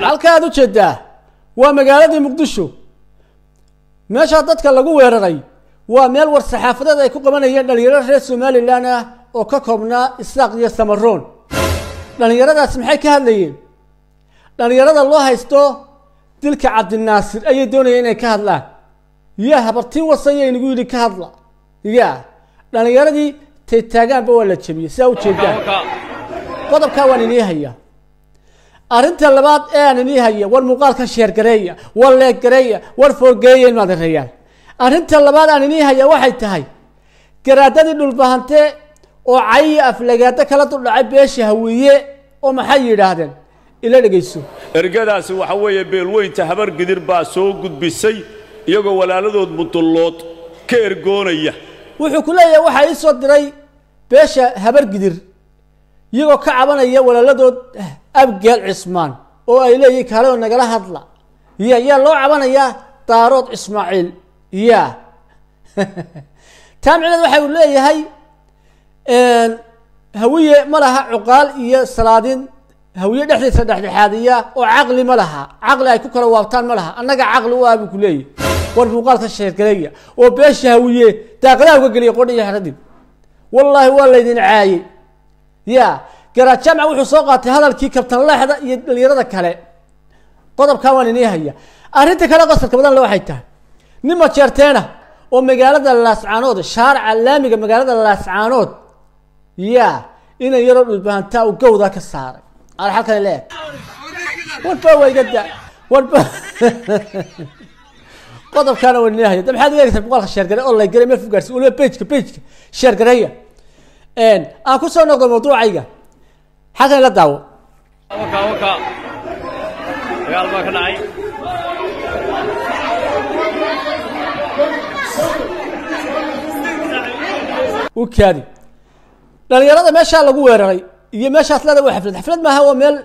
halka aad u jeedaa waa magaaladii muqdisho meeshaa dadka lagu weeraray waa meel war saxaafadeed ay ku qabanayeen dhalinyaro reer somalilan ah oo ka koobnaa isaaq iyo samaroon dhallinyaradaas maxay ka hadlayeen dhallinyarada loo haysto dilka cabdinaasir ayay doonayeen inay ka hadlaan yaa habartii wasanya inagu yidhi ka hadla yaa dhalinyaradii tay taagaanba waa la jebiyey sidaa u jeedaan qodobkaa waan inii hayaa arrinta labaad ee aan inii haya war muuqaalkan sheergareeya war leeggareeya war foogeeya in arinta labaad aan inii haya waxay tahay garaadadii dhulbahante oo cayiyo aflagaado kala duldhacay beesha hawiye oo maxay yidhaahdeen ila dhegayso ergadaasi waxa weeye beelweynta habar gidir baa soo gudbisay iyagoo walaaladood mudullood ka ergoonaya wuxuu ku leeyahay waxaa ii soo diray beesha habar gidir iyagoo ka cabanaya walaaladood abgeel cismaan oo ay leeyihin kaaleo nagala hadla ya yaa loo cabanayaa daarood ismaaciil ya taamicilad waxa uu leeyahay hawiye ma laha cuqaal iyo salaadin hawiye dhexdiisa dhexdhexaadiya oo caqli ma laha caqli ay ku kala waabtaan ma laha annaga caqli u aabu ah ku leeyahy war muuqaalka sheergaleya oo beesha hawiye daaqadaha uga geliya qodha iyo xeradib wallaahi waa laydin caayey ya garaad jaamac wuxuu soo qaatay hadalkii kabtan leexda iyo dhalinyarada kale qodobkaa waan inii haya arrinta kale qasarka badanle waxay tahay nin majeerteena oo magaalada laascaanood shaarica laamiga magaalada laascaanood ya ina yaroo dhulbahantaa u gawdaa ka saaray ar alkana leeg warba waygada warba qodobkaana waan inii haya da maxaad ueegtaa boqolka sheergare oo la garay fugaarsi waliba bejka bejka sheergareeya aan ah, ku soo noqdo mawduucayga xalkan la daawo dagaal baa dhalinyarada meeshaa lagu weeraray iyo meeshaas leeda waa xaflad xaflad maaha waa meel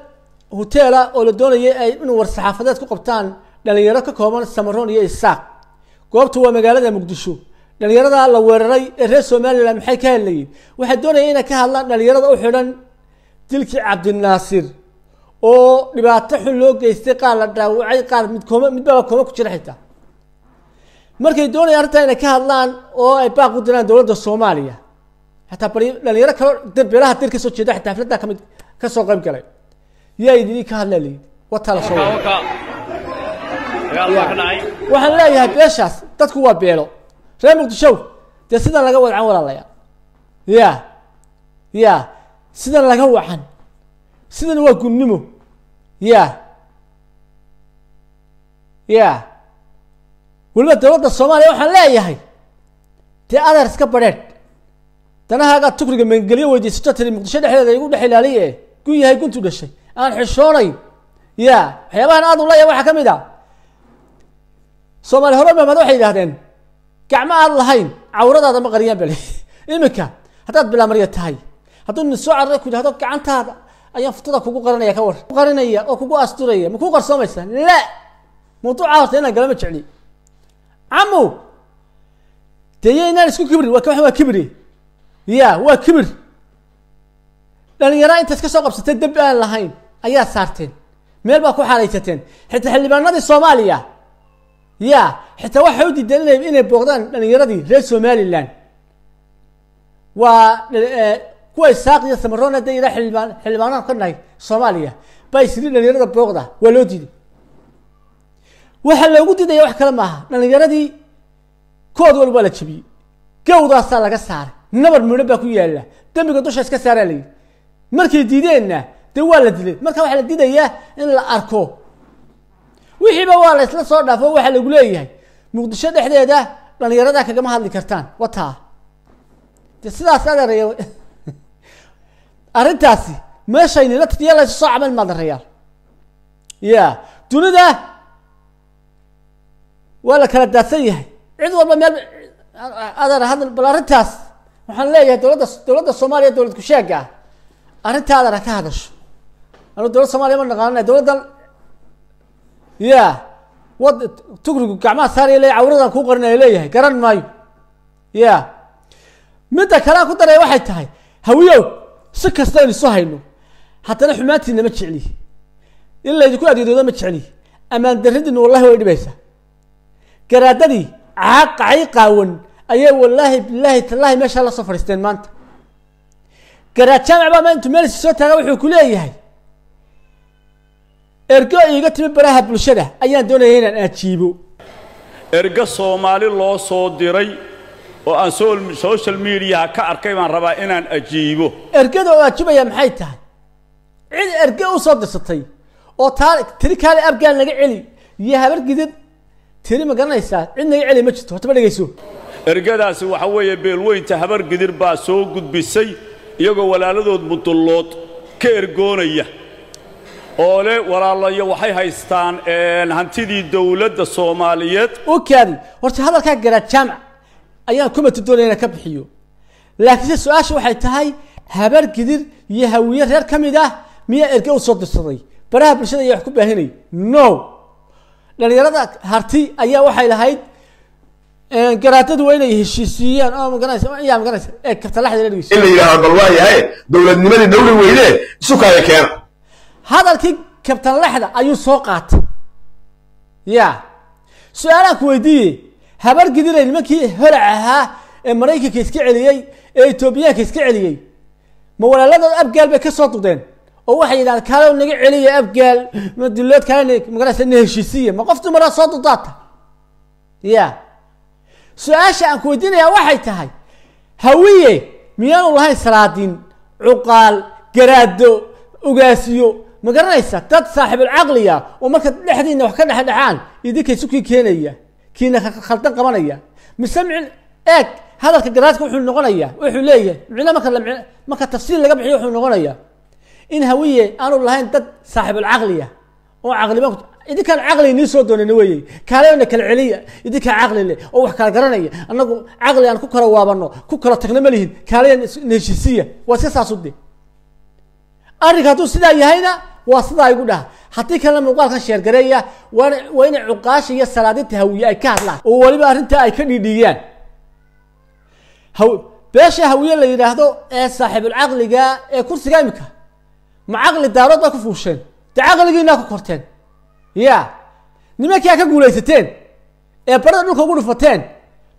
hoteela oo la doonayay ay inuu war saxaafadeed ku qabtaan dhalinyaro ka kooban samaroon iyo isaaq goobtu waa magaalada muqdisho dhalinyaradaa la weeraray ee reer somalilan maxay ka hadlayeen waxay doonaya inay ka hadlaan dhalinyarada u xidhan dilkii cabdinaasir oo dhibaato xun loo geystay qaar la dhaawacay qaar mid kooma midbaba kooma ku jira xitaa markay doonayaan arrintaa inay ka hadlaan oo ay baaq u diraan dowladda soomaaliya xataa bari dhalinyaro kaloo dir dir kasoo jeeda xitaa xafladdaa kamid ka soo qayb galay yaa idinii ka hadlaa layidhi soo waxaan leeyahay beeshaas dadku waa beelo ree muqdisho dee sidan laga wadcan walaalayaa ya ya sidan laga wacan sidan waa gunnimo ya ya weliba dowladda soomaaliya waxaan leeyahay dee adeer iska badheedh danahaagaa tukriga meengeliyo weydiisato tiri muqdisho dhexdeeda igu dhex ilaaliye gu yahay guntu dhashay aan xishoonayn ya waxyaabahan aad u leeyahay waxaa ka mid a soomaali horumahmed waxay yidhahdeen gacmo aan lahayn cawradaada ma qariyaan bal iminka haddaad bilaamariya tahay hadduu nin soo carray ku yidhahdo gacantaada ayaan futada kugu qaranaya ka war qarinaya oo kugu asturaya ma kuu qarsoomaysaa la mawduucaa horta inaan galama jecli camow dee inaan isku kibri waa waa kibri ya waa kibir dhalinyara intaad ka soo qabsatay dembi aan lahayn ayaad saarteen meel baa ku xaaraysateen xita xildhibaanadii soomaaliya ya xitaa waxay u diidananayeen inay booqdaan dhalinyaradii reer somalilan waa eh, kuwa isaaq iyo samaroon hadda ilaa xildhibaan xildhibaanaha ka nahay soomaaliya baa isiri dhalinyarada booqda waa loo diiday waxaa loogu diidaya wax kale maaha dhalinyaradii kood walba la jabiyey gawdaasaa laga saaray nabar midho baa ku yaalla dembiga dusha iska saaraa layidhi markay diideenna dee waa la dilay marka waxaa la diidayaa in la arko wixiiba waa la isla soo dhaafo waxaa lagu leeyahay muqdisho dhexdeeda dhalinyarada kagama hadli kartaan wataa de sidaas adeeraya arrintaasi meeshaynila tiya laysu soo camal maad ya dunida waa la kala daadsan yahay cid walba meel adeer hadal bal arrintaas waxaan leeyahay dowladda dowladda soomaaliya dowlad ku-sheega ah arrinta adeer ka hadasho anu dowlad soomaliya ma naqaanana dowladdan ya wad tugrigu gacmaha saaraya leeyahy cawradaan kuu qarinaya leeyahay garan maayo ya midda kalea ku daraya waxay tahay hawiyow si kastayn isu hayno haddana xumaantiina ma jecli in laydinku adeedooda ma jecli ammaan darridiina wallahi way dhibaysaa garaadadii caaqacay qaawan ayay wallaahi bilaahi tallaahi meeshaa la soo fadhiisteen maanta garaad jaamac baa ma meelsi soo taaga wuxuu ku leeyahay ergo ay iga timi baraha bulshada ayaan doonaya inaan ajiibo ergo soomaali loo soo diray oo aan social mediaha ka arkay baan rabaa inaan ajiibo ergada oo ajiibaya maxay tahay cid erge u soo dirsatay oo taa tiri kaale afgaan naga celi iyo habar gidid tiri ma garanaysaa cid naga celi ma jirto horta dhegayso ergadaasi waxa weeye beelweynta habar gidir baa soo gudbisay iyagoo walaaladood mudullood ka ergoonaya oole walaalayo waxay haystaan hantidii dawladda soomaaliyeed okaadi horta hadalkaa garaa jaamac ayaan kumati doonaya inaan ka bixiyo laakiinse su-aasha waxay tahay habar gidir iyo hawiye reer ka mid ah miyaa erge u soo dirsaday baraha bulshada ayaa wax ku baahinay no dhalinyarada harti ayaa waxay lahayd garaadadu waa inay heshiisiiyaan oo magaranaysa yaa magaranaysa ee kabtalaxda la dhegeysa in la yidhahdo bal waayahay dowladnimadii dhowri weyne isukaaya keena hadalkii kabtan lexda ayuu soo qaatay ya su-aalaa ku weydiiyey habar gidinay nimankii holac ahaa ee maraykanka iska celiyey ee etoobiyaanka iska celiyey ma walaaladood abgaal bay ka soo duqdeen oo waxay yidhahdeen kaalow naga celiya abgaal ma dullood kale magarasa na heshiisiiya ma qof dumaraa soo duqdaata ya su-aasha aan ku weydiinayaa waxay tahay hawiye miyaanu lahayn salaadiin cuqaal garaado ugaasiyo ma garanaysa dad saaxibulcaqliya oo marka dhexdiina wax ka dhexdhexaan idinkasukii keenaya kiina khaldan qabanaya mise eeg hadalka garaadka wuxuu noqonaya wuxuu leeyahay micno marka marka tafsiil laga bixiyo wuxuu noqonaya in hawiye aanu lahayn dad saaxibulcaqliya oo caqliba idinkaan caqli nii soo doonana weye kaalena kala celiya idinkaa caqli leh oo wax kala garanaya annagu caqli aan ku kala waabano ku kala tagna ma lihin kaaleyan neheshiisiya waa iska saasudee arrinka hadduu sidaa yahayna waa sidaa igu dhaha haddii kalena muuqaalkan sheergareeya waa inay cuqaasha iyo salaadinta hawiye ay ka hadlaan oo weliba arrintaa ay ka dhiidhiigiyaan beesha hawiye la yidhaahdo ee saaxiibulcaqliga ee kursiga imika ma caqli daarood baa ku fuusheen de caqligiinaa ku korteen ya nimankii aa ka guulaysateen ee barada dhulka ugu dhufateen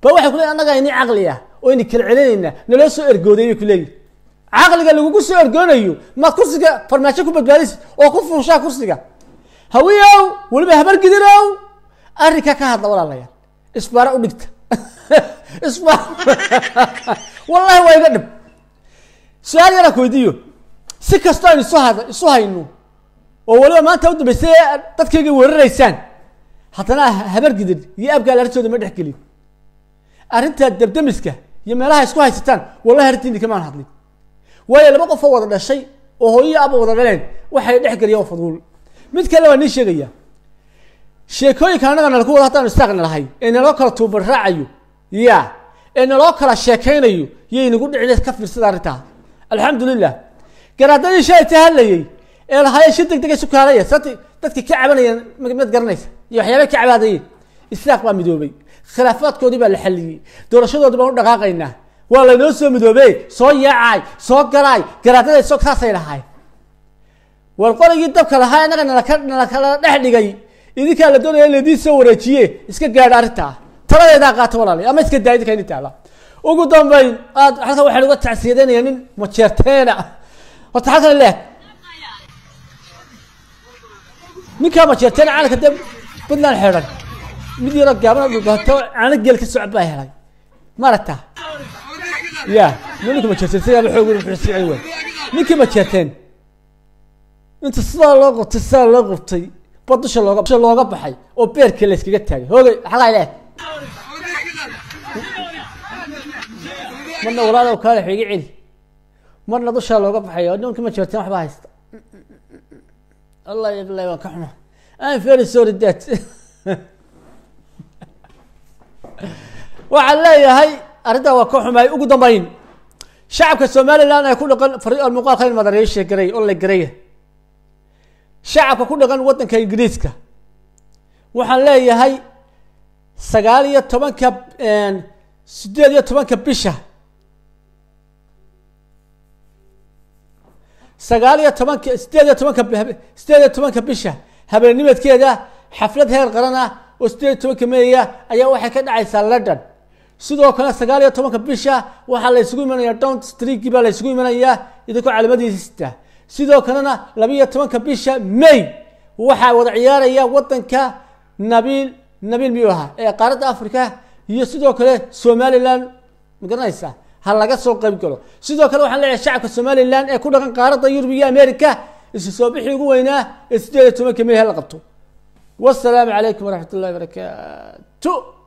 ba waxay ku leeyiin annaga ini caqli ah oo ini kala celinayna naloo soo ergoodeeyay ku leeyihin caqliga lagugu soo orgoonayo maad kursiga farmaajo ku badbaadis oo ku fuushaa kursiga hawiow weliba habargidinow arrinkaa ka hadla walaalayaal isbaara u dhigta isbaar wallahi waa iga dhib su-aal yaraa kuweydiiyo si kastoo aan isu hayno oo weliba maanta udambayse dadkayga weeraraysaan haddana habargidin iyo abgaa laartooda ma dhexgeliyo arrinta dabdamiska iyo meelaha isku haysataan wallahi arrintiini kamaan hadlin waayo laba qofoo wada dhashay oo hooyiyo aba wada dhaleen waxay dhexgeliyaan fadul mid kale waa nin sheegaya sheekooyinka anaga nala ku wada haddaan istaaqni lahay ee naloo kala tuuban ya ee naloo kala sheekaynayo yay nagu dhicin ka fiirsada arrintaa alxamdulilah garaadadii shaelta hadlayey ee lahaayee shi deg deg sati dadki ka cabanayeen mad garanaysa iyo waxyaabay ka cabaadayeen islaaq baa midoobay khilaafaadkoodii baa la xalliyey doorashadoodii baan u dhaqaaqaynaa waa laynoo soo midoobe soo yaacay soo galaay garaadada so saasay dhahay war qorigii dabka lahaa inaga nalnalakala dhex dhigay idinkaa la doonaya in soo wareejiye iska gaadha arrintaa taladeedaa qaata walaali ama iska daa idinka initaala ugu dambayn aad halkan waxaan uga tacsiyadeenaya nin majeerteena horta halkan leeg ninkaa majeerteena calanka dee badnaan xeedhan mid yaroo gaabana dhugato caano geel ka socod baa helay ma ya ninkii majeerteen sidaa loo qabtay sidaa loo qabtay ba dusha looga looga baxay oo beerka la taagay hoogay xalay marna walaalow looga baxay oo ninkii majeerteen waxba haysta allah waxaan leeyahay arrintaa waa ka xumaay ugu dambayn shacabka somalilan ay ku dhaqan muqaal khayr madariyasha garay oo la garaya shacabka ku dhaqan waddanka ingiriiska waxaan leeyahay sagaal iyo tobanka sideed iyo tobanka bisha sagaal iyo tobanka sideed iyo tobanka sideed iyo tobanka bisha habeennimeedkeeda xaflad heer qaran ah oo sideed iyo tobanka meeya ayaa waxay ka dhacaysaa london sidoo kale sagaal iyo tobanka bisha waxaa la isugu imanaya down streegi baa la isugu imanayaa idinkoo caalamadiisista sidoo kalena labaiyo tobanka bisha may waxaa wada ciyaaraya wadanka nabiil nabiil miyuu ahaa ee qaaradda africa iyo sidoo kale somalilan ma garanaysa ha laga soo qayb galo sidoo kale waxaan leeyahay shacabka somalilan ee ku dhaqan qaaradda yurub iyo america isu soo bixii ugu weynaa ee sideed tobanka may ha la qabto wasalaamu calaykum waraxmat ullahi barakaatu